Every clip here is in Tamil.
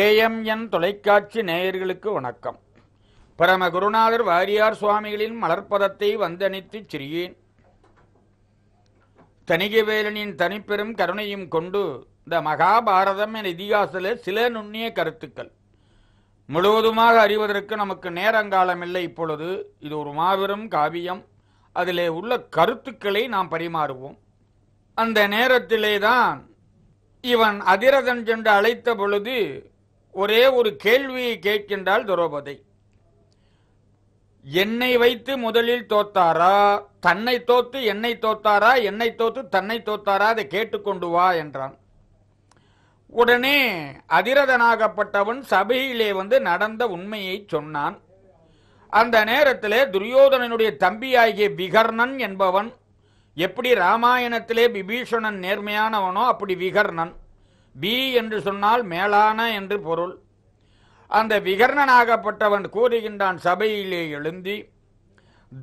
ஏஎம்என் தொலைக்காட்சி நேயர்களுக்கு வணக்கம் பரம குருநாதர் வாரியார் சுவாமிகளின் மலர்ப்பதத்தை வந்தனித்து சிறியேன் தணிகவேலனின் தனிப்பெரும் கருணையும் கொண்டு இந்த மகாபாரதம் என் இதிகாசில் சில நுண்ணிய கருத்துக்கள் முழுவதுமாக அறிவதற்கு நமக்கு நேரங்காலம் இல்லை இப்பொழுது இது ஒரு மாபெரும் காவியம் அதிலே உள்ள கருத்துக்களை நாம் பரிமாறுவோம் அந்த நேரத்திலே தான் இவன் அதிரதன் சென்று அழைத்த பொழுது ஒரே ஒரு கேள்வியை கேட்கின்றாள் துரோபதி என்னை வைத்து முதலில் தோத்தாரா தன்னை தோத்து என்னை தோத்தாரா என்னை தோத்து தன்னை தோத்தாரா அதை கேட்டுக்கொண்டு வா என்றான் உடனே அதிரதனாகப்பட்டவன் சபையிலே வந்து நடந்த உண்மையை சொன்னான் அந்த நேரத்திலே துரியோதனனுடைய தம்பியாகிய விகர்ணன் என்பவன் எப்படி ராமாயணத்திலே விபீஷணன் நேர்மையானவனோ அப்படி விகர்ணன் பி என்று சொன்னால் மேலான என்று பொருள் அந்த விகர்ணனாகப்பட்டவன் கூறுகின்றான் சபையிலே எழுந்தி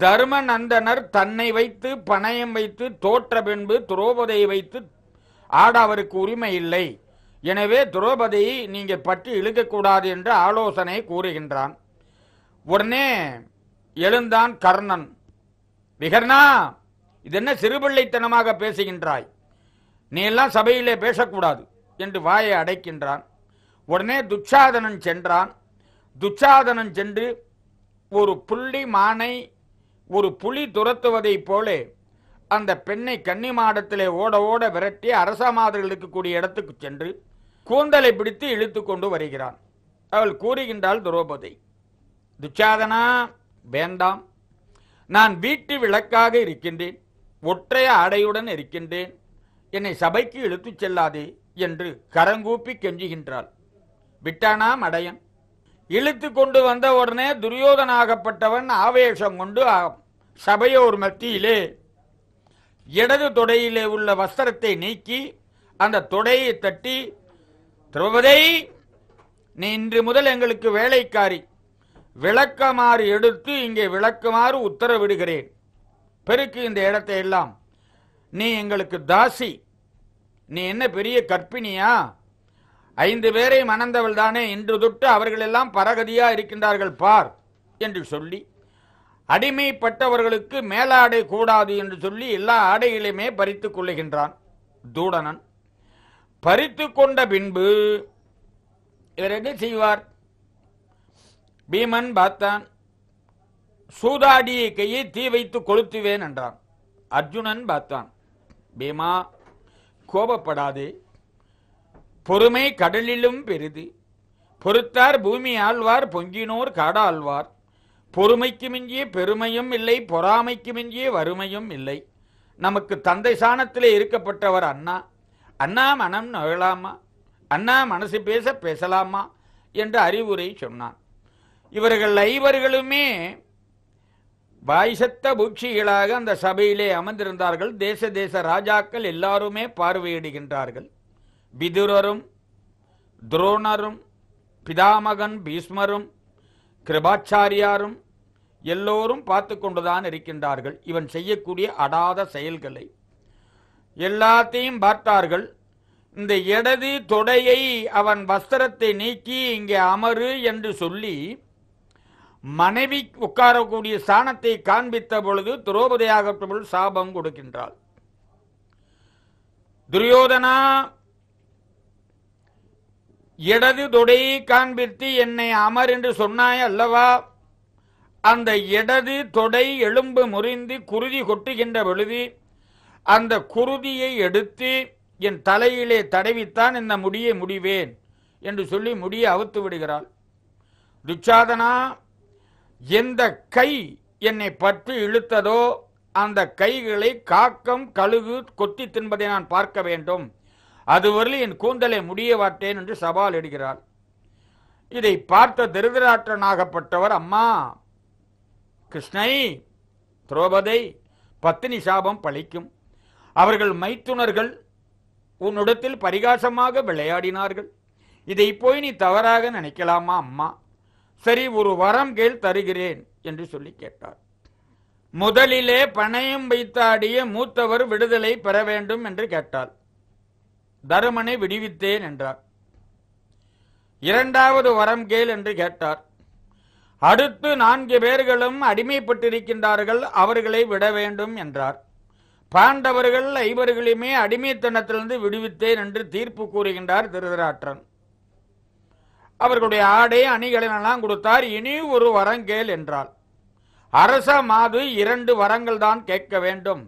தர்ம நந்தனர் தன்னை வைத்து பணயம் வைத்து தோற்ற பின்பு துரோபதையை வைத்து ஆட அவருக்கு உரிமை இல்லை எனவே துரோபதியை நீங்கள் பற்றி இழுக்கக்கூடாது என்று ஆலோசனை கூறுகின்றான் உடனே எழுந்தான் கர்ணன் விகர்ணா இது என்ன சிறுபிள்ளைத்தனமாக பேசுகின்றாய் நீ எல்லாம் சபையிலே பேசக்கூடாது என்று வாயை அடைக்கின்றான் உடனே துச்சாதனன் சென்றான் துச்சாதனன் சென்று ஒரு புள்ளி மானை ஒரு புலி துரத்துவதைப் போலே அந்த பெண்ணை கன்னி மாடத்திலே ஓட ஓட விரட்டி அரச மாதிரி இருக்கக்கூடிய இடத்துக்கு சென்று கூந்தலை பிடித்து இழுத்து கொண்டு வருகிறான் அவள் கூறுகின்றாள் துரோபதி துச்சாதனா வேண்டாம் நான் வீட்டு விளக்காக இருக்கின்றேன் ஒற்றைய ஆடையுடன் இருக்கின்றேன் என்னை சபைக்கு இழுத்துச் செல்லாதே என்று கரங்கூப்பி கெஞ்சுகின்றாள் விட்டானா அடையன் இழுத்து கொண்டு வந்த உடனே துரியோதனாகப்பட்டவன் ஆவேசம் கொண்டு சபையோர் மத்தியிலே இடது தொடையிலே உள்ள வஸ்திரத்தை நீக்கி அந்த தொடையை தட்டி திரௌபதை நீ இன்று முதல் எங்களுக்கு வேலைக்காரி விளக்கமாறு எடுத்து இங்கே விளக்குமாறு உத்தரவிடுகிறேன் பெருக்கு இந்த இடத்தை எல்லாம் நீ எங்களுக்கு தாசி நீ என்ன பெரிய கற்பிணியா ஐந்து பேரை மணந்தவள் தானே இன்று தொட்டு அவர்கள் எல்லாம் பரகதியா இருக்கின்றார்கள் பார் என்று சொல்லி அடிமைப்பட்டவர்களுக்கு மேலாடை கூடாது என்று சொல்லி எல்லா ஆடைகளையுமே பறித்துக் கொள்ளுகின்றான் தூடனன் பறித்து கொண்ட பின்பு இவர் என்ன செய்வார் பீமன் பார்த்தான் சூதாடிய கையை தீ வைத்து கொளுத்துவேன் என்றான் அர்ஜுனன் பார்த்தான் பீமா கோபப்படாதே பொறுமை கடலிலும் பெரிது பொறுத்தார் பூமி ஆழ்வார் பொங்கினோர் காடாழ்வார் பொறுமைக்கு மிஞ்சிய பெருமையும் இல்லை பொறாமைக்கு மிஞ்சிய வறுமையும் இல்லை நமக்கு தந்தை சாணத்திலே இருக்கப்பட்டவர் அண்ணா அண்ணா மனம் நகழாமா அண்ணா மனசு பேச பேசலாமா என்ற அறிவுரை சொன்னான் இவர்கள் ஐவர்களுமே பாய்சத்த பூட்சிகளாக அந்த சபையிலே அமர்ந்திருந்தார்கள் தேச தேச ராஜாக்கள் எல்லாருமே பார்வையிடுகின்றார்கள் விதுரரும் துரோணரும் பிதாமகன் பீஷ்மரும் கிருபாச்சாரியாரும் எல்லோரும் பார்த்து கொண்டுதான் இருக்கின்றார்கள் இவன் செய்யக்கூடிய அடாத செயல்களை எல்லாத்தையும் பார்த்தார்கள் இந்த இடது தொடையை அவன் வஸ்திரத்தை நீக்கி இங்கே அமரு என்று சொல்லி மனைவி உட்காரக்கூடிய ஸ்தானத்தை காண்பித்த பொழுது துரோபதியாகற்றவள் சாபம் கொடுக்கின்றாள் துரியோதனா இடது தொடையை காண்பித்து என்னை அமர் என்று சொன்னாய் அல்லவா அந்த இடது தொடை எலும்பு முறிந்து குருதி கொட்டுகின்ற பொழுது அந்த குருதியை எடுத்து என் தலையிலே தடவித்தான் இந்த முடியை முடிவேன் என்று சொல்லி முடியை அவுத்து விடுகிறாள் துச்சாதனா எந்த கை என்னை பற்றி இழுத்ததோ அந்த கைகளை காக்கம் கழுகு கொத்தி தின்பதை நான் பார்க்க வேண்டும் அதுவரை என் கூந்தலை முடிய என்று சவால் இடுகிறார் இதை பார்த்த திருதராற்றனாகப்பட்டவர் அம்மா கிருஷ்ணை துரோபதை பத்தினி சாபம் பழிக்கும் அவர்கள் மைத்துனர்கள் உன்னிடத்தில் பரிகாசமாக விளையாடினார்கள் இதை போய் நீ தவறாக நினைக்கலாமா அம்மா சரி ஒரு வரம் கேள் தருகிறேன் என்று சொல்லி கேட்டார் முதலிலே பணையும் வைத்தாடிய மூத்தவர் விடுதலை பெற வேண்டும் என்று கேட்டாள் தருமனை விடுவித்தேன் என்றார் இரண்டாவது வரம் கேள் என்று கேட்டார் அடுத்து நான்கு பேர்களும் அடிமைப்பட்டிருக்கின்றார்கள் அவர்களை விட வேண்டும் என்றார் பாண்டவர்கள் ஐவர்களையுமே அடிமைத்தனத்திலிருந்து விடுவித்தேன் என்று தீர்ப்பு கூறுகின்றார் திருதராற்றன் அவர்களுடைய ஆடை அணிகளெல்லாம் கொடுத்தார் இனி ஒரு வரங்கேல் என்றால் அரச மாது இரண்டு வரங்கள் தான் கேட்க வேண்டும்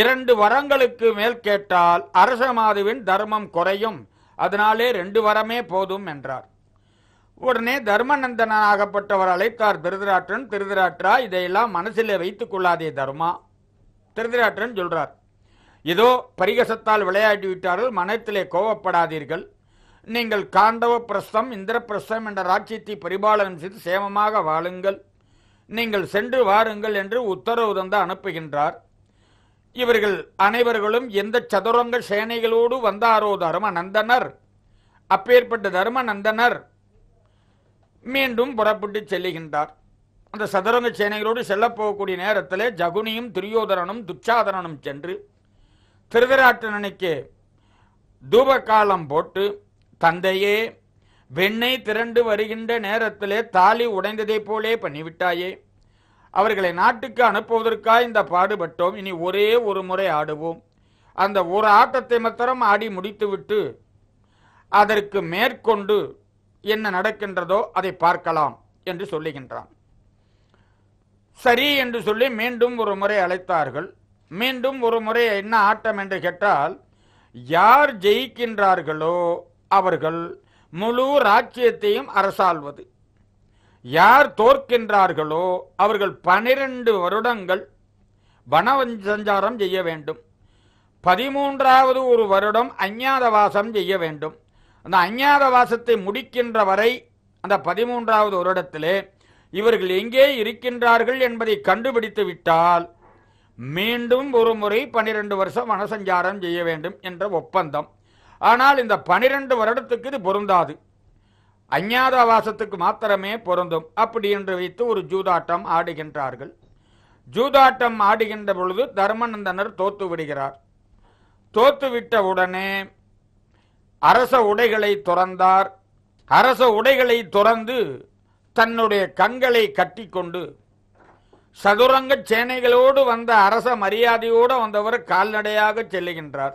இரண்டு வரங்களுக்கு மேல் கேட்டால் அரச மாதுவின் தர்மம் குறையும் அதனாலே ரெண்டு வரமே போதும் என்றார் உடனே தர்மநந்தனாகப்பட்டவர் அழைத்தார் திருதிராற்றன் திருதராற்றா இதையெல்லாம் மனசில் வைத்துக் கொள்ளாதே தர்மா திருதிராற்றன் சொல்றார் இதோ பரிகசத்தால் விளையாடி விட்டார்கள் மனத்திலே கோவப்படாதீர்கள் நீங்கள் காண்டவ பிரஸ்தம் இந்திர பிரஸ்தம் என்ற ராட்சியத்தை பரிபாலனம் செய்து சேமமாக வாழுங்கள் நீங்கள் சென்று வாருங்கள் என்று உத்தரவு தந்து அனுப்புகின்றார் இவர்கள் அனைவர்களும் எந்த சதுரங்க சேனைகளோடு வந்தாரோ தர்மநந்தனர் அப்பேற்பட்ட தர்மநந்தனர் மீண்டும் புறப்பட்டு செல்லுகின்றார் அந்த சதுரங்க சேனைகளோடு செல்லப்போகக்கூடிய நேரத்தில் ஜகுனியும் துரியோதரனும் துச்சாதனனும் சென்று திருதராட்டனனுக்கு தூபகாலம் போட்டு தந்தையே வெண்ணை திரண்டு வருகின்ற நேரத்திலே தாலி உடைந்ததைப் போலே பண்ணிவிட்டாயே அவர்களை நாட்டுக்கு அனுப்புவதற்காக இந்த பாடுபட்டோம் இனி ஒரே ஒரு முறை ஆடுவோம் அந்த ஒரு ஆட்டத்தை மாத்திரம் ஆடி முடித்துவிட்டு அதற்கு மேற்கொண்டு என்ன நடக்கின்றதோ அதை பார்க்கலாம் என்று சொல்லுகின்றான் சரி என்று சொல்லி மீண்டும் ஒரு முறை அழைத்தார்கள் மீண்டும் ஒரு முறை என்ன ஆட்டம் என்று கேட்டால் யார் ஜெயிக்கின்றார்களோ அவர்கள் முழு ராஜ்யத்தையும் அரசாள்வது யார் தோற்கின்றார்களோ அவர்கள் பனிரெண்டு வருடங்கள் வன சஞ்சாரம் செய்ய வேண்டும் பதிமூன்றாவது ஒரு வருடம் அஞ்ஞாதவாசம் செய்ய வேண்டும் அந்த அஞ்ஞாதவாசத்தை முடிக்கின்ற வரை அந்த பதிமூன்றாவது வருடத்திலே இவர்கள் எங்கே இருக்கின்றார்கள் என்பதை கண்டுபிடித்து விட்டால் மீண்டும் ஒரு முறை பன்னிரண்டு வருஷம் வனசஞ்சாரம் செய்ய வேண்டும் என்ற ஒப்பந்தம் ஆனால் இந்த பனிரெண்டு வருடத்துக்கு இது பொருந்தாது அஞ்ஞாதவாசத்துக்கு மாத்திரமே பொருந்தும் அப்படி என்று வைத்து ஒரு ஜூதாட்டம் ஆடுகின்றார்கள் ஜூதாட்டம் ஆடுகின்ற பொழுது தர்மநந்தனர் தோத்து விடுகிறார் தோத்துவிட்ட உடனே அரச உடைகளை துறந்தார் அரச உடைகளை துறந்து தன்னுடைய கண்களை கட்டிக்கொண்டு சதுரங்க சேனைகளோடு வந்த அரச மரியாதையோடு வந்தவர் கால்நடையாக செல்லுகின்றார்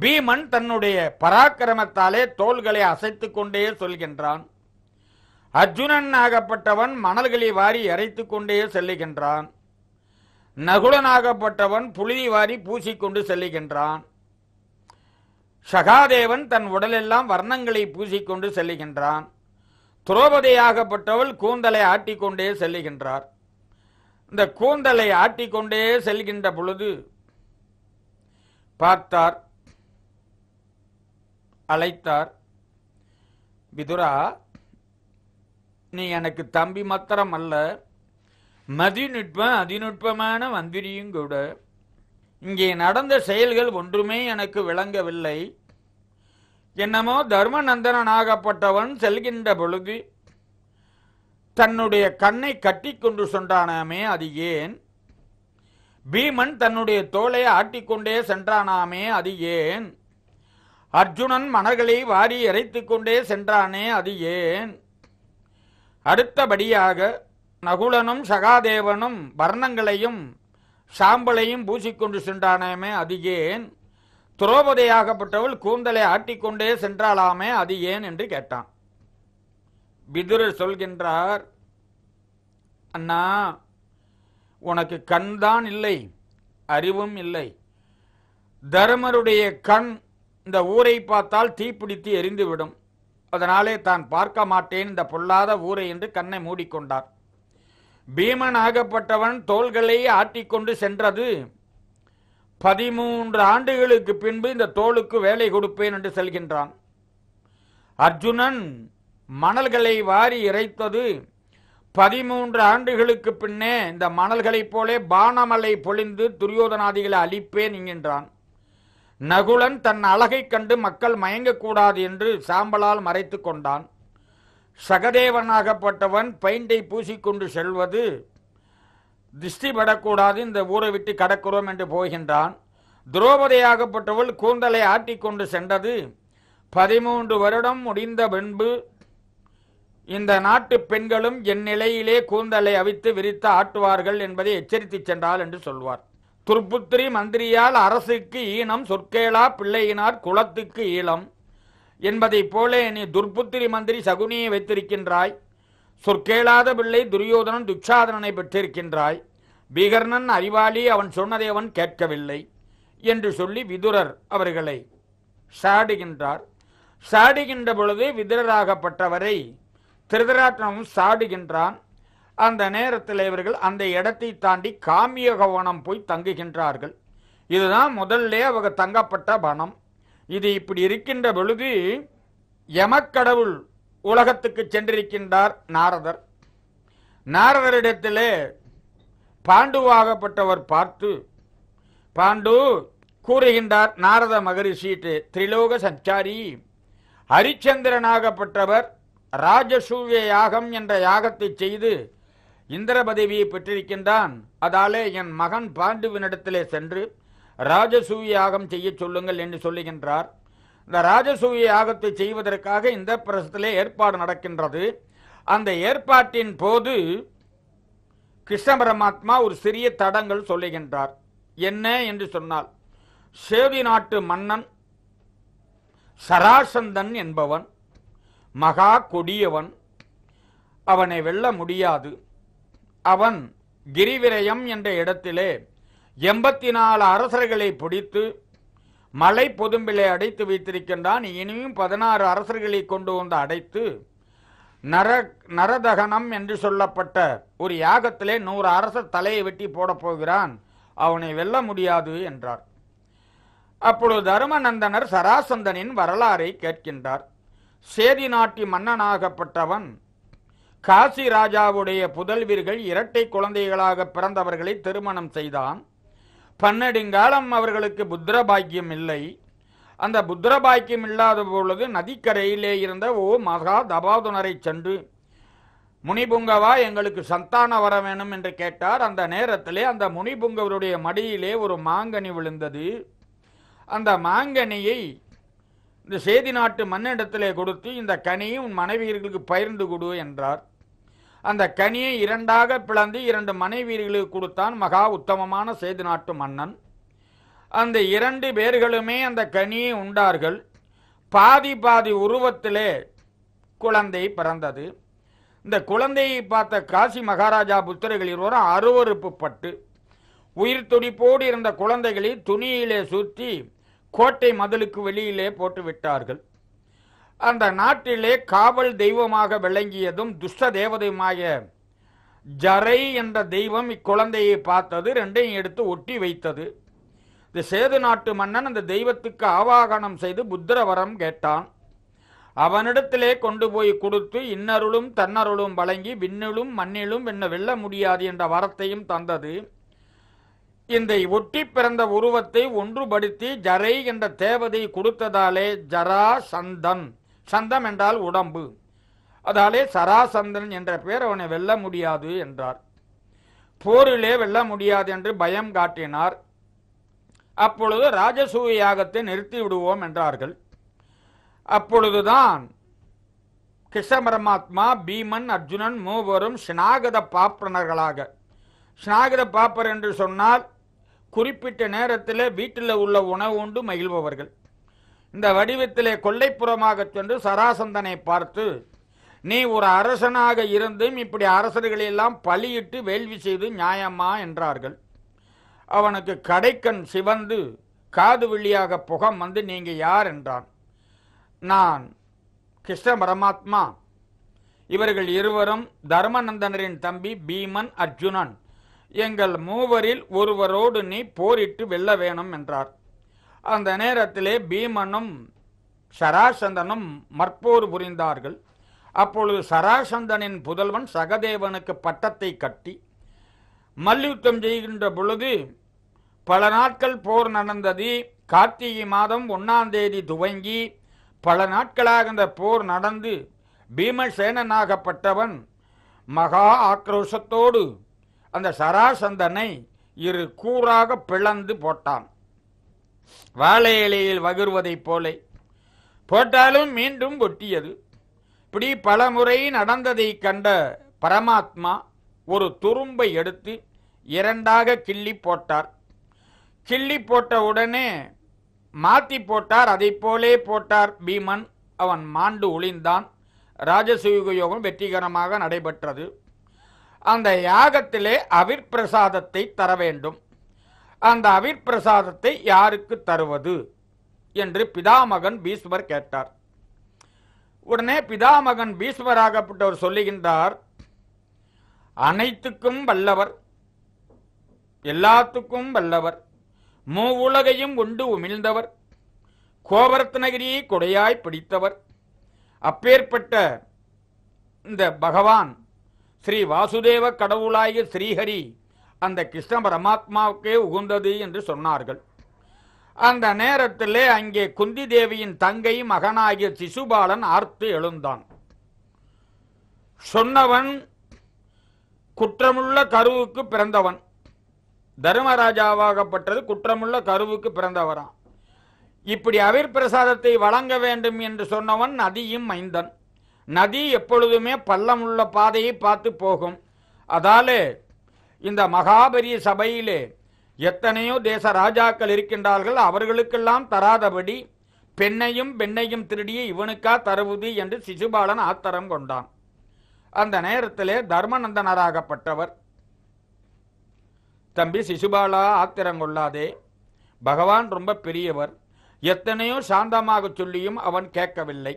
பீமன் தன்னுடைய பராக்கிரமத்தாலே தோள்களை அசைத்துக் கொண்டே சொல்கின்றான் அர்ஜுனன் ஆகப்பட்டவன் மணல்களை வாரி அரைத்துக் கொண்டே செல்லுகின்றான் நகுலனாகப்பட்டவன் புழுதி வாரி பூசிக்கொண்டு செல்லுகின்றான் சகாதேவன் தன் உடலெல்லாம் வர்ணங்களை பூசிக்கொண்டு செல்லுகின்றான் துரோபதியாகப்பட்டவள் கூந்தலை ஆட்டிக்கொண்டே செல்லுகின்றார் இந்த கூந்தலை ஆட்டிக்கொண்டே செல்கின்ற பொழுது பார்த்தார் அழைத்தார் விதுரா நீ எனக்கு தம்பி மாத்திரம் அல்ல மதிநுட்பம் அதிநுட்பமான மந்திரியும் கூட இங்கே நடந்த செயல்கள் ஒன்றுமே எனக்கு விளங்கவில்லை என்னமோ தர்மநந்தனாகப்பட்டவன் செல்கின்ற பொழுது தன்னுடைய கண்ணை கட்டி கொண்டு சென்றானாமே அது ஏன் பீமன் தன்னுடைய தோலை ஆட்டிக்கொண்டே சென்றானாமே அது ஏன் அர்ஜுனன் மணகளை வாரி இறைத்து கொண்டே சென்றானே அது ஏன் அடுத்தபடியாக நகுலனும் சகாதேவனும் வர்ணங்களையும் சாம்பலையும் பூசிக்கொண்டு சென்றானேமே அது ஏன் துரோபதையாகப்பட்டவள் கூந்தலை ஆட்டிக்கொண்டே சென்றாலாமே அது ஏன் என்று கேட்டான் பிதுரர் சொல்கின்றார் அண்ணா உனக்கு கண்தான் இல்லை அறிவும் இல்லை தருமருடைய கண் இந்த ஊரை பார்த்தால் தீப்பிடித்து எரிந்துவிடும் அதனாலே தான் பார்க்க மாட்டேன் இந்த பொல்லாத ஊரை என்று கண்ணை மூடிக்கொண்டார் பீமன் ஆகப்பட்டவன் தோள்களை ஆட்டிக்கொண்டு சென்றது பதிமூன்று ஆண்டுகளுக்கு பின்பு இந்த தோளுக்கு வேலை கொடுப்பேன் என்று செல்கின்றான் அர்ஜுனன் மணல்களை வாரி இறைத்தது பதிமூன்று ஆண்டுகளுக்கு பின்னே இந்த மணல்களைப் போலே பானமலை பொழிந்து துரியோதனாதிகளை அழிப்பேன் என்கின்றான் நகுலன் தன் அழகை கண்டு மக்கள் மயங்கக்கூடாது என்று சாம்பலால் மறைத்து கொண்டான் சகதேவனாகப்பட்டவன் பைண்டை பூசிக்கொண்டு செல்வது திஷ்டிபடக்கூடாது படக்கூடாது இந்த ஊரை விட்டு கடக்கிறோம் என்று போகின்றான் துரோபதியாகப்பட்டவள் கூந்தலை ஆட்டிக்கொண்டு சென்றது பதிமூன்று வருடம் முடிந்த பின்பு இந்த நாட்டு பெண்களும் என் நிலையிலே கூந்தலை அவித்து விரித்து ஆட்டுவார்கள் என்பதை எச்சரித்து சென்றாள் என்று சொல்வார் துருப்புத்திரி மந்திரியால் அரசுக்கு ஈனம் சொற்கேளா பிள்ளையினார் குலத்துக்கு ஈழம் என்பதைப் போலே நீ துர்புத்திரி மந்திரி சகுனியை வைத்திருக்கின்றாய் சொற்கேளாத பிள்ளை துரியோதனன் துச்சாதனனை பெற்றிருக்கின்றாய் பீகர்ணன் அறிவாளி அவன் சொன்னதை அவன் கேட்கவில்லை என்று சொல்லி விதுரர் அவர்களை சாடுகின்றார் சாடுகின்ற பொழுது விதுரராகப்பட்டவரை திருதராட்டனும் சாடுகின்றான் அந்த நேரத்தில் இவர்கள் அந்த இடத்தை தாண்டி காமியகவனம் போய் தங்குகின்றார்கள் இதுதான் முதல்ல அவங்க தங்கப்பட்ட பணம் இது இப்படி இருக்கின்ற பொழுது யமக்கடவுள் உலகத்துக்கு சென்றிருக்கின்றார் நாரதர் நாரதரிடத்திலே பாண்டுவாகப்பட்டவர் பார்த்து பாண்டு கூறுகின்றார் நாரத மகரிஷிட்டு திரிலோக சஞ்சாரி ஹரிச்சந்திரனாகப்பட்டவர் ராஜசூவிய யாகம் என்ற யாகத்தை செய்து இந்திர பதவியை பெற்றிருக்கின்றான் அதாலே என் மகன் பாண்டுவினிடத்திலே சென்று ராஜசூய யாகம் செய்ய சொல்லுங்கள் என்று சொல்லுகின்றார் இந்த ராஜசூய யாகத்தை செய்வதற்காக இந்த பிரசத்திலே ஏற்பாடு நடக்கின்றது அந்த ஏற்பாட்டின் போது கிருஷ்ண பரமாத்மா ஒரு சிறிய தடங்கள் சொல்லுகின்றார் என்ன என்று சொன்னால் சேவி நாட்டு மன்னன் சராசந்தன் என்பவன் மகா கொடியவன் அவனை வெல்ல முடியாது அவன் கிரிவிரயம் என்ற இடத்திலே எண்பத்தி நாலு அரசர்களை பிடித்து மலை பொதும்பிலை அடைத்து வைத்திருக்கின்றான் இனியும் பதினாறு அரசர்களை கொண்டு வந்து அடைத்து நர நரதகனம் என்று சொல்லப்பட்ட ஒரு யாகத்திலே நூறு அரசர் தலையை வெட்டி போடப் போகிறான் அவனை வெல்ல முடியாது என்றார் அப்பொழுது தருமநந்தனர் சராசந்தனின் வரலாறை கேட்கின்றார் சேதி நாட்டி மன்னனாகப்பட்டவன் காசி ராஜாவுடைய புதல்வீர்கள் இரட்டை குழந்தைகளாக பிறந்தவர்களை திருமணம் செய்தான் பன்னெடுங்காலம் அவர்களுக்கு புத்திர பாக்கியம் இல்லை அந்த புத்திர பாக்கியம் இல்லாத பொழுது நதிக்கரையிலே இருந்த ஓ மகா தபாதுனரை சென்று முனிபுங்கவா எங்களுக்கு சந்தானம் வர வேணும் என்று கேட்டார் அந்த நேரத்திலே அந்த முனிபுங்கவருடைய மடியிலே ஒரு மாங்கனி விழுந்தது அந்த மாங்கனியை இந்த செய்தி நாட்டு மண்ணிடத்திலே கொடுத்து இந்த கனியும் மனைவியர்களுக்கு பகிர்ந்து கொடு என்றார் அந்த கனியை இரண்டாக பிளந்து இரண்டு மனைவியர்களுக்கு கொடுத்தான் மகா உத்தமமான சேது நாட்டு மன்னன் அந்த இரண்டு பேர்களுமே அந்த கனியை உண்டார்கள் பாதி பாதி உருவத்திலே குழந்தை பிறந்தது இந்த குழந்தையை பார்த்த காசி மகாராஜா புத்திரர்கள் இருவரும் அருவறுப்பு பட்டு உயிர் துடிப்போடு இருந்த குழந்தைகளை துணியிலே சுற்றி கோட்டை மதிலுக்கு வெளியிலே போட்டு விட்டார்கள் அந்த நாட்டிலே காவல் தெய்வமாக விளங்கியதும் துஷ்ட தேவதையுமாய ஜரை என்ற தெய்வம் இக்குழந்தையை பார்த்தது ரெண்டையும் எடுத்து ஒட்டி வைத்தது இந்த சேது நாட்டு மன்னன் அந்த தெய்வத்துக்கு ஆவாகனம் செய்து புத்திரவரம் கேட்டான் அவனிடத்திலே கொண்டு போய் கொடுத்து இன்னருளும் தன்னருளும் வழங்கி விண்ணிலும் மண்ணிலும் என்ன வெல்ல முடியாது என்ற வரத்தையும் தந்தது இந்த ஒட்டி பிறந்த உருவத்தை ஒன்றுபடுத்தி ஜரை என்ற தேவதை கொடுத்ததாலே ஜரா சந்தன் சந்தம் என்றால் உடம்பு அதாலே சராசந்தன் என்ற பெயர் அவனை வெல்ல முடியாது என்றார் போரிலே வெல்ல முடியாது என்று பயம் காட்டினார் அப்பொழுது ராஜசூய யாகத்தை நிறுத்தி விடுவோம் என்றார்கள் அப்பொழுதுதான் கிருஷ்ணபரமாத்மா பீமன் அர்ஜுனன் மூவரும் ஸ்நாகத பாப்பனர்களாக ஸ்நாகத பாப்பர் என்று சொன்னால் குறிப்பிட்ட நேரத்தில் வீட்டில் உள்ள உணவு உண்டு மகிழ்பவர்கள் இந்த வடிவத்திலே கொள்ளைப்புறமாக சென்று சராசந்தனை பார்த்து நீ ஒரு அரசனாக இருந்தும் இப்படி அரசர்களையெல்லாம் பலியிட்டு வேள்வி செய்து நியாயமா என்றார்கள் அவனுக்கு கடைக்கண் சிவந்து காது வழியாக புகம் வந்து நீங்க யார் என்றான் நான் கிருஷ்ண பரமாத்மா இவர்கள் இருவரும் தர்மநந்தனரின் தம்பி பீமன் அர்ஜுனன் எங்கள் மூவரில் ஒருவரோடு நீ போரிட்டு வெல்ல வேணும் என்றார் அந்த நேரத்திலே பீமனும் சராசந்தனும் மற்போர் புரிந்தார்கள் அப்பொழுது சராசந்தனின் புதல்வன் சகதேவனுக்கு பட்டத்தை கட்டி மல்யுத்தம் செய்கின்ற பொழுது பல நாட்கள் போர் நடந்தது கார்த்திகை மாதம் ஒன்னாம் தேதி துவங்கி பல நாட்களாக அந்த போர் நடந்து பீமசேனனாகப்பட்டவன் மகா ஆக்ரோஷத்தோடு அந்த சராசந்தனை இரு கூறாக பிளந்து போட்டான் வாழை இலையில் வகுர்வதைப் போல போட்டாலும் மீண்டும் ஒட்டியது இப்படி பல முறை நடந்ததை கண்ட பரமாத்மா ஒரு துரும்பை எடுத்து இரண்டாக கிள்ளி போட்டார் கிள்ளி போட்ட உடனே மாத்தி போட்டார் அதை போலே போட்டார் பீமன் அவன் மாண்டு ஒளிந்தான் ராஜசூக யோகம் வெற்றிகரமாக நடைபெற்றது அந்த யாகத்திலே அவிர்பிரசாதத்தை தர வேண்டும் அந்த அவிர்பிரசாதத்தை யாருக்கு தருவது என்று பிதாமகன் பீஸ்மர் கேட்டார் உடனே பிதாமகன் பீஸ்மராகப்பட்டவர் சொல்லுகின்றார் அனைத்துக்கும் வல்லவர் எல்லாத்துக்கும் வல்லவர் மூ உலகையும் உண்டு உமிழ்ந்தவர் கோவர்த்தனகிரியை கொடையாய் பிடித்தவர் அப்பேற்பட்ட இந்த பகவான் ஸ்ரீ வாசுதேவ கடவுளாய ஸ்ரீஹரி அந்த கிருஷ்ண பரமாத்மாவுக்கே உகுந்தது என்று சொன்னார்கள் அந்த நேரத்திலே அங்கே குந்தி தேவியின் தங்கை மகனாகிய சிசுபாலன் ஆர்த்து எழுந்தான் சொன்னவன் குற்றமுள்ள கருவுக்கு பிறந்தவன் தர்மராஜாவாகப்பட்டது குற்றமுள்ள கருவுக்கு பிறந்தவரான் இப்படி அவிர் பிரசாதத்தை வழங்க வேண்டும் என்று சொன்னவன் நதியும் மைந்தன் நதி எப்பொழுதுமே பள்ளமுள்ள பாதையை பார்த்து போகும் அதாலே இந்த மகாபரிய சபையிலே எத்தனையோ தேச ராஜாக்கள் இருக்கின்றார்கள் அவர்களுக்கெல்லாம் தராதபடி பெண்ணையும் பெண்ணையும் திருடிய இவனுக்கா தருவது என்று சிசுபாலன் ஆத்தரம் கொண்டான் அந்த நேரத்திலே தர்மநந்தனராகப்பட்டவர் தம்பி சிசுபாலா ஆத்திரம் கொள்ளாதே பகவான் ரொம்ப பெரியவர் எத்தனையோ சாந்தமாக சொல்லியும் அவன் கேட்கவில்லை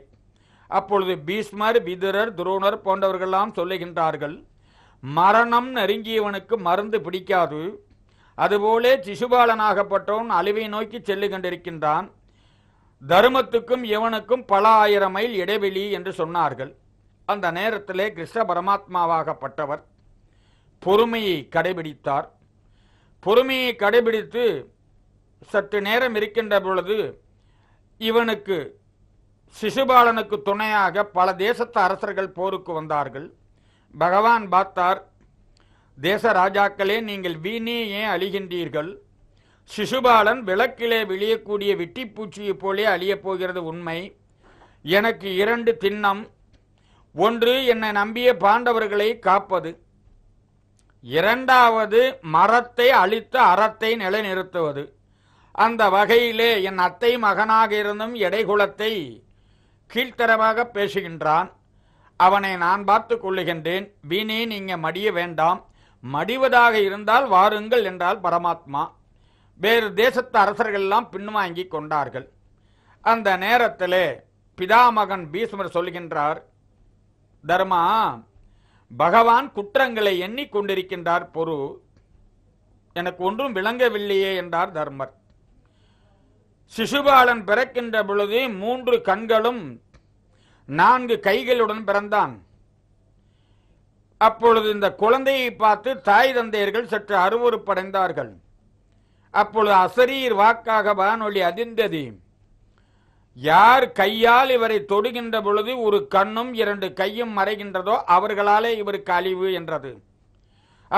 அப்பொழுது பீஷ்மர் விதுரர் துரோணர் போன்றவர்களெல்லாம் சொல்லுகின்றார்கள் மரணம் நெருங்கியவனுக்கு மருந்து பிடிக்காது அதுபோலே சிசுபாலனாகப்பட்டவன் அழிவை நோக்கி செல்லு தருமத்துக்கும் இவனுக்கும் பல ஆயிரம் மைல் இடைவெளி என்று சொன்னார்கள் அந்த நேரத்திலே கிருஷ்ண பரமாத்மாவாகப்பட்டவர் பொறுமையை கடைபிடித்தார் பொறுமையை கடைபிடித்து சற்று நேரம் இருக்கின்ற பொழுது இவனுக்கு சிசுபாலனுக்கு துணையாக பல தேசத்து அரசர்கள் போருக்கு வந்தார்கள் பகவான் பார்த்தார் தேச ராஜாக்களே நீங்கள் வீணே ஏன் அழிகின்றீர்கள் சிசுபாலன் விளக்கிலே விழியக்கூடிய வெட்டிப்பூச்சியைப் போலே அழியப் போகிறது உண்மை எனக்கு இரண்டு திண்ணம் ஒன்று என்னை நம்பிய பாண்டவர்களை காப்பது இரண்டாவது மரத்தை அழித்த அறத்தை நிலைநிறுத்துவது அந்த வகையிலே என் அத்தை மகனாக இருந்தும் எடைகுலத்தை கீழ்த்தரமாக பேசுகின்றான் அவனை நான் பார்த்து கொள்ளுகின்றேன் வீணே நீங்க மடிய வேண்டாம் மடிவதாக இருந்தால் வாருங்கள் என்றால் பரமாத்மா வேறு தேசத்து அரசர்கள்லாம் பின்வாங்கி கொண்டார்கள் அந்த நேரத்திலே பிதாமகன் பீஷ்மர் சொல்கின்றார் தர்மா பகவான் குற்றங்களை எண்ணிக்கொண்டிருக்கின்றார் பொரு எனக்கு ஒன்றும் விளங்கவில்லையே என்றார் தர்மர் சிசுபாலன் பிறக்கின்ற பொழுது மூன்று கண்களும் நான்கு கைகளுடன் பிறந்தான் அப்பொழுது இந்த குழந்தையை பார்த்து தாய் தந்தையர்கள் சற்று அருவறுப்படைந்தார்கள் அப்பொழுது அசரீர் வாக்காக வானொலி அதிர்ந்தது யார் கையால் இவரை தொடுகின்ற பொழுது ஒரு கண்ணும் இரண்டு கையும் மறைகின்றதோ அவர்களாலே இவருக்கு அழிவு என்றது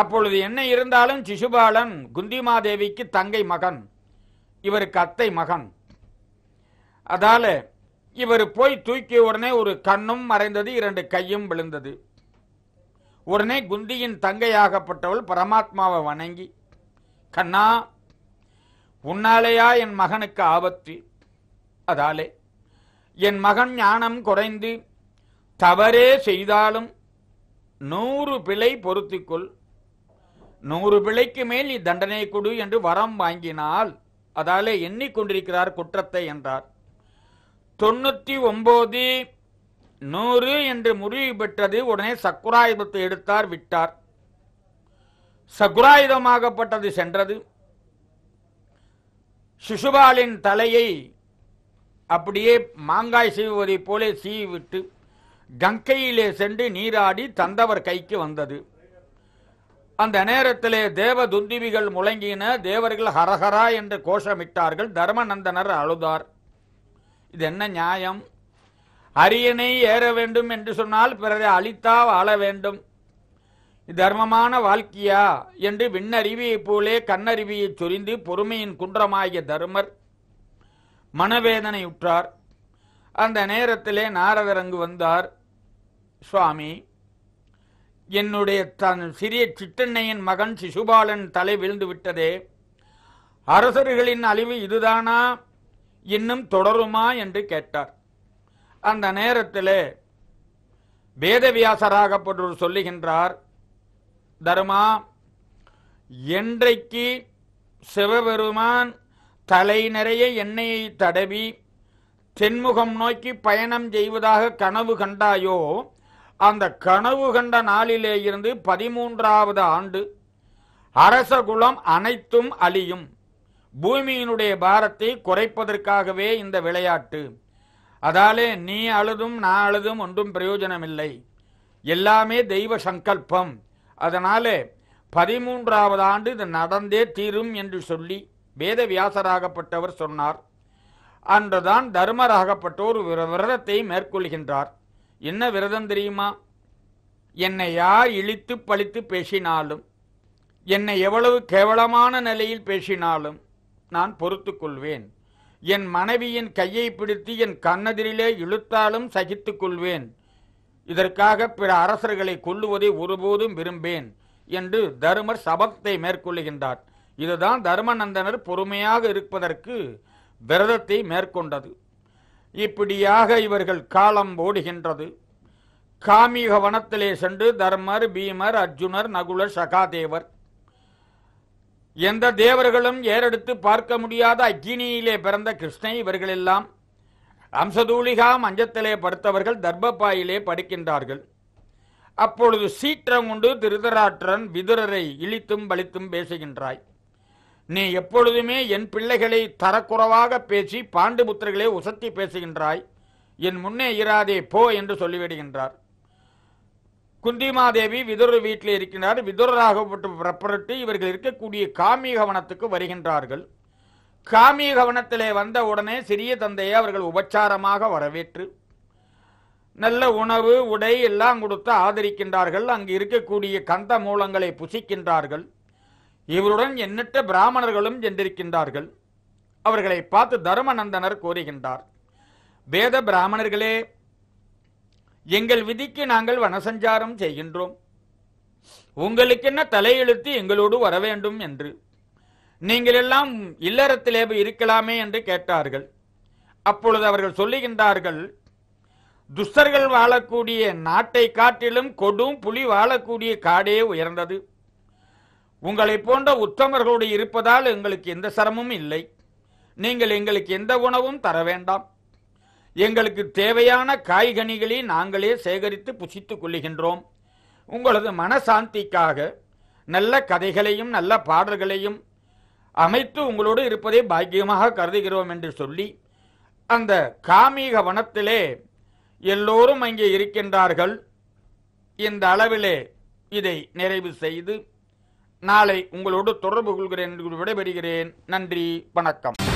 அப்பொழுது என்ன இருந்தாலும் சிசுபாலன் குந்திமாதேவிக்கு தங்கை மகன் இவருக்கு அத்தை மகன் அதால இவர் போய் தூக்கிய உடனே ஒரு கண்ணும் மறைந்தது இரண்டு கையும் விழுந்தது உடனே குந்தியின் தங்கையாகப்பட்டவள் பரமாத்மாவை வணங்கி கண்ணா உன்னாலேயா என் மகனுக்கு ஆபத்து அதாலே என் மகன் ஞானம் குறைந்து தவறே செய்தாலும் நூறு பிழை பொருத்திக்கொள் நூறு பிழைக்கு மேல் நீ தண்டனை கொடு என்று வரம் வாங்கினால் அதாலே எண்ணிக்கொண்டிருக்கிறார் குற்றத்தை என்றார் தொண்ணூற்றி ஒன்பது நூறு என்று முடிவு பெற்றது உடனே சக்குராயுதத்தை எடுத்தார் விட்டார் சக்குராயுதமாகப்பட்டது சென்றது சிசுபாலின் தலையை அப்படியே மாங்காய் செய்வதை போலே சீவிட்டு கங்கையிலே சென்று நீராடி தந்தவர் கைக்கு வந்தது அந்த நேரத்திலே தேவ துந்திவிகள் முழங்கின தேவர்கள் ஹரஹரா என்று கோஷமிட்டார்கள் தர்மநந்தனர் அழுதார் இது என்ன நியாயம் அரியணை ஏற வேண்டும் என்று சொன்னால் பிறரை அழித்தா வாழ வேண்டும் தர்மமான வாழ்க்கையா என்று விண்ணருவியைப் போலே கண்ணருவியை சொரிந்து பொறுமையின் குன்றமாகிய மனவேதனை மனவேதனையுற்றார் அந்த நேரத்திலே நாரதர் அங்கு வந்தார் சுவாமி என்னுடைய தன் சிறிய சித்தன்னையின் மகன் சிசுபாலன் தலை விழுந்து விட்டதே அரசர்களின் அழிவு இதுதானா இன்னும் தொடருமா என்று கேட்டார் அந்த நேரத்தில் வேதவியாசராகப்பட்டவர் சொல்லுகின்றார் தர்மா என்றைக்கு சிவபெருமான் தலை நிறைய எண்ணெயை தடவி தென்முகம் நோக்கி பயணம் செய்வதாக கனவு கண்டாயோ அந்த கனவு கண்ட நாளிலே இருந்து பதிமூன்றாவது ஆண்டு அரசகுலம் அனைத்தும் அழியும் பூமியினுடைய பாரத்தை குறைப்பதற்காகவே இந்த விளையாட்டு அதாலே நீ அழுதும் நான் அழுதும் ஒன்றும் பிரயோஜனமில்லை எல்லாமே தெய்வ சங்கல்பம் அதனாலே பதிமூன்றாவது ஆண்டு இது நடந்தே தீரும் என்று சொல்லி வேத வியாசராகப்பட்டவர் சொன்னார் அன்றுதான் தர்மராகப்பட்டோர் விரதத்தை மேற்கொள்கின்றார் என்ன விரதம் தெரியுமா என்னை யார் இழித்து பழித்து பேசினாலும் என்னை எவ்வளவு கேவலமான நிலையில் பேசினாலும் நான் பொறுத்து கொள்வேன் என் மனைவியின் கையை பிடித்து என் கண்ணதிரிலே இழுத்தாலும் சகித்து கொள்வேன் இதற்காக பிற அரசர்களை கொல்லுவதை ஒருபோதும் விரும்பேன் என்று தருமர் சபத்தை மேற்கொள்ளுகின்றார் இதுதான் தர்மநந்தனர் பொறுமையாக இருப்பதற்கு விரதத்தை மேற்கொண்டது இப்படியாக இவர்கள் காலம் ஓடுகின்றது காமிக வனத்திலே சென்று தர்மர் பீமர் அர்ஜுனர் நகுலர் சகாதேவர் எந்த தேவர்களும் ஏறெடுத்து பார்க்க முடியாத அக்னியிலே பிறந்த கிருஷ்ணன் இவர்களெல்லாம் அம்சதூலிகா மஞ்சத்திலே படுத்தவர்கள் தர்பப்பாயிலே படுக்கின்றார்கள் அப்பொழுது சீற்றம் உண்டு திருதராற்றன் விதுரரை இழித்தும் பலித்தும் பேசுகின்றாய் நீ எப்பொழுதுமே என் பிள்ளைகளை தரக்குறவாக பேசி பாண்டுபுத்திரர்களே உசத்தி பேசுகின்றாய் என் முன்னே இராதே போ என்று சொல்லிவிடுகின்றார் குந்திமாதேவி விதுர வீட்டில் இருக்கிறார் விதுரராகப்பட்டு புறப்பட்டு இவர்கள் இருக்கக்கூடிய காமிகவனத்துக்கு வருகின்றார்கள் காமிகவனத்திலே வந்த உடனே சிறிய தந்தையை அவர்கள் உபச்சாரமாக வரவேற்று நல்ல உணவு உடை எல்லாம் கொடுத்து ஆதரிக்கின்றார்கள் அங்கு இருக்கக்கூடிய கந்த மூலங்களை புசிக்கின்றார்கள் இவருடன் எண்ணற்ற பிராமணர்களும் சென்றிருக்கின்றார்கள் அவர்களை பார்த்து தர்மநந்தனர் கூறுகின்றார் வேத பிராமணர்களே எங்கள் விதிக்கு நாங்கள் வனசஞ்சாரம் செய்கின்றோம் உங்களுக்கென்ன தலையெழுத்து எங்களோடு வர வேண்டும் என்று நீங்கள் எல்லாம் இல்லறத்திலே இருக்கலாமே என்று கேட்டார்கள் அப்பொழுது அவர்கள் சொல்லுகின்றார்கள் துஷ்டர்கள் வாழக்கூடிய நாட்டை காட்டிலும் கொடும் புலி வாழக்கூடிய காடே உயர்ந்தது உங்களை போன்ற உத்தமர்களோடு இருப்பதால் எங்களுக்கு எந்த சிரமமும் இல்லை நீங்கள் எங்களுக்கு எந்த உணவும் தர வேண்டாம் எங்களுக்கு தேவையான காய்கனிகளை நாங்களே சேகரித்து புசித்துக் கொள்ளுகின்றோம் உங்களது மனசாந்திக்காக நல்ல கதைகளையும் நல்ல பாடல்களையும் அமைத்து உங்களோடு இருப்பதை பாக்கியமாக கருதுகிறோம் என்று சொல்லி அந்த காமீக வனத்திலே எல்லோரும் அங்கே இருக்கின்றார்கள் இந்த அளவிலே இதை நிறைவு செய்து நாளை உங்களோடு தொடர்பு கொள்கிறேன் என்று விடைபெறுகிறேன் நன்றி வணக்கம்